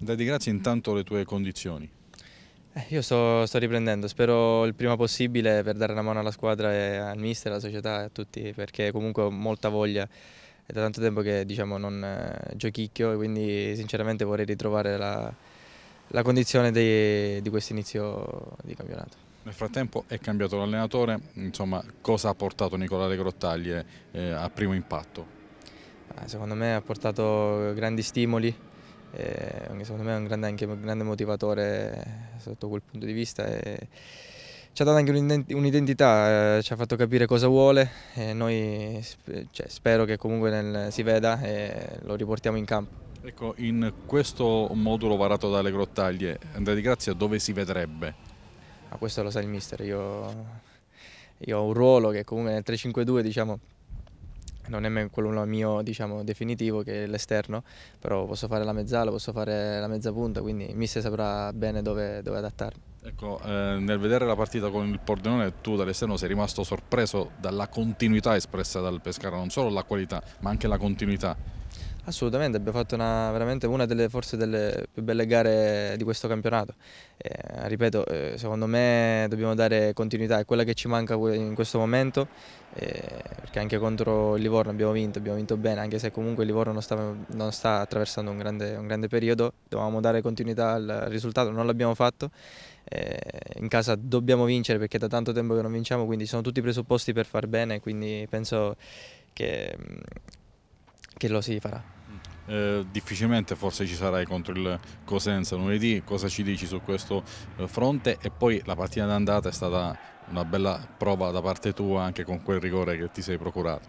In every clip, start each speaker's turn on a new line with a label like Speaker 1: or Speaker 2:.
Speaker 1: Dai di grazia intanto le tue condizioni.
Speaker 2: Eh, io sto, sto, riprendendo, spero il prima possibile per dare una mano alla squadra e al mister, alla società e a tutti, perché comunque ho molta voglia, è da tanto tempo che diciamo, non eh, giochicchio e quindi sinceramente vorrei ritrovare la, la condizione di, di questo inizio di campionato.
Speaker 1: Nel frattempo è cambiato l'allenatore, insomma cosa ha portato Nicolare Grottaglie eh, a primo impatto?
Speaker 2: Ah, secondo me ha portato grandi stimoli, eh, secondo me è un grande, anche un grande motivatore sotto quel punto di vista. E ci ha dato anche un'identità, eh, ci ha fatto capire cosa vuole e noi cioè, spero che comunque nel, si veda e lo riportiamo in campo.
Speaker 1: Ecco, in questo modulo varato dalle grottaglie, Andrea Di Grazia dove si vedrebbe? Ah, questo lo sa il mister,
Speaker 2: io, io ho un ruolo che comunque nel 3 352 diciamo non è quello mio diciamo, definitivo che è l'esterno, però posso fare la mezzala, posso fare la mezza punta, quindi Misse saprà bene dove, dove adattarmi.
Speaker 1: Ecco, eh, nel vedere la partita con il Pordenone tu dall'esterno sei rimasto sorpreso dalla continuità espressa dal Pescara, non solo la qualità ma anche la continuità.
Speaker 2: Assolutamente, abbiamo fatto una, veramente una delle forse delle più belle gare di questo campionato. Eh, ripeto, eh, secondo me dobbiamo dare continuità, è quella che ci manca in questo momento, eh, perché anche contro il Livorno abbiamo vinto, abbiamo vinto bene, anche se comunque il Livorno non sta, non sta attraversando un grande, un grande, periodo, dovevamo dare continuità al risultato, non l'abbiamo fatto. Eh, in casa dobbiamo vincere perché da tanto tempo che non vinciamo, quindi sono tutti i presupposti per far bene, quindi penso che, che lo si farà.
Speaker 1: Eh, difficilmente forse ci sarai contro il Cosenza lunedì, cosa ci dici su questo eh, fronte e poi la partita d'andata è stata una bella prova da parte tua anche con quel rigore che ti sei procurato.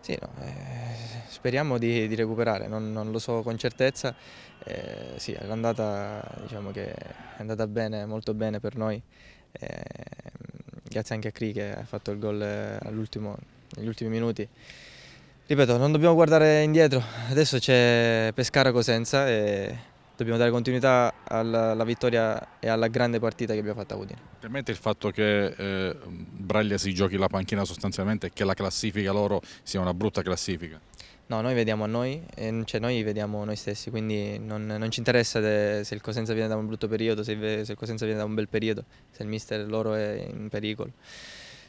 Speaker 1: Sì, no, eh, speriamo di, di recuperare, non, non, lo so con certezza, eh,
Speaker 2: sì, l'andata diciamo che è andata bene, molto bene per noi, eh, grazie anche a Cri che ha fatto il gol eh, negli ultimi minuti ripeto, non dobbiamo guardare indietro, adesso c'è Pescara Cosenza e dobbiamo dare continuità alla, alla, vittoria e alla grande partita che abbiamo fatto a Udine.
Speaker 1: Ovviamente il fatto che eh, Braglia si giochi la panchina sostanzialmente e che la classifica loro sia una brutta classifica.
Speaker 2: No, noi vediamo a noi, cioè noi vediamo noi stessi, quindi non, non ci interessa se il Cosenza viene da un brutto periodo, se, se il Cosenza viene da un bel periodo, se il mister loro è in pericolo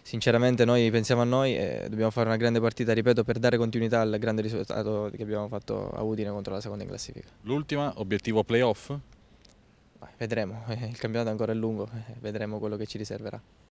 Speaker 2: sinceramente noi pensiamo a noi e dobbiamo fare una grande partita, ripeto, per dare continuità al grande risultato che abbiamo fatto a Udine contro la seconda in classifica.
Speaker 1: L'ultima, obiettivo playoff?
Speaker 2: Vedremo, il campionato ancora è lungo, eh, vedremo quello che ci riserverà.